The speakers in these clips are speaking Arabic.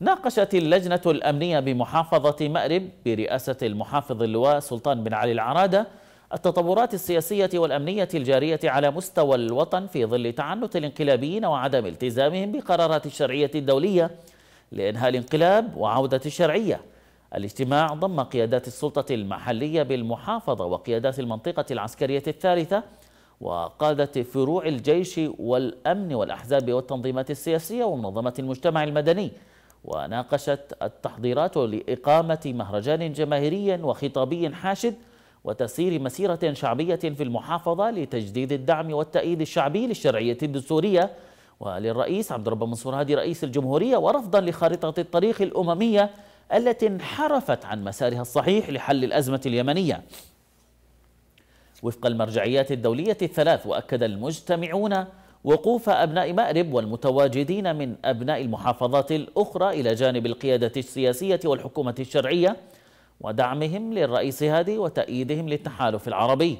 ناقشت اللجنة الأمنية بمحافظة مأرب برئاسة المحافظ اللواء سلطان بن علي العرادة التطورات السياسية والأمنية الجارية على مستوى الوطن في ظل تعنت الانقلابيين وعدم التزامهم بقرارات الشرعية الدولية لإنهاء الانقلاب وعودة الشرعية الاجتماع ضم قيادات السلطة المحلية بالمحافظة وقيادات المنطقة العسكرية الثالثة وقادة فروع الجيش والأمن والأحزاب والتنظيمات السياسية ومنظمة المجتمع المدني وناقشت التحضيرات لإقامة مهرجان جماهيري وخطابي حاشد وتسيير مسيرة شعبية في المحافظة لتجديد الدعم والتأييد الشعبي للشرعية الدستورية وللرئيس عبد الرب منصور هادي رئيس الجمهورية ورفضا لخارطة الطريق الأممية التي انحرفت عن مسارها الصحيح لحل الأزمة اليمنية وفق المرجعيات الدولية الثلاث وأكد المجتمعون وقوف أبناء مأرب والمتواجدين من أبناء المحافظات الأخرى إلى جانب القيادة السياسية والحكومة الشرعية ودعمهم للرئيس هادي وتأييدهم للتحالف العربي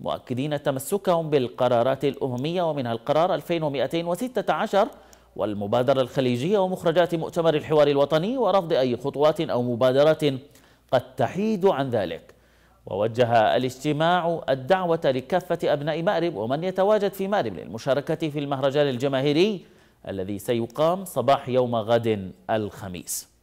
مؤكدين تمسكهم بالقرارات الأممية ومنها القرار 2216 والمبادرة الخليجية ومخرجات مؤتمر الحوار الوطني ورفض أي خطوات أو مبادرات قد تحيد عن ذلك ووجه الاجتماع الدعوة لكافة أبناء مأرب ومن يتواجد في مأرب للمشاركة في المهرجان الجماهيري الذي سيقام صباح يوم غد الخميس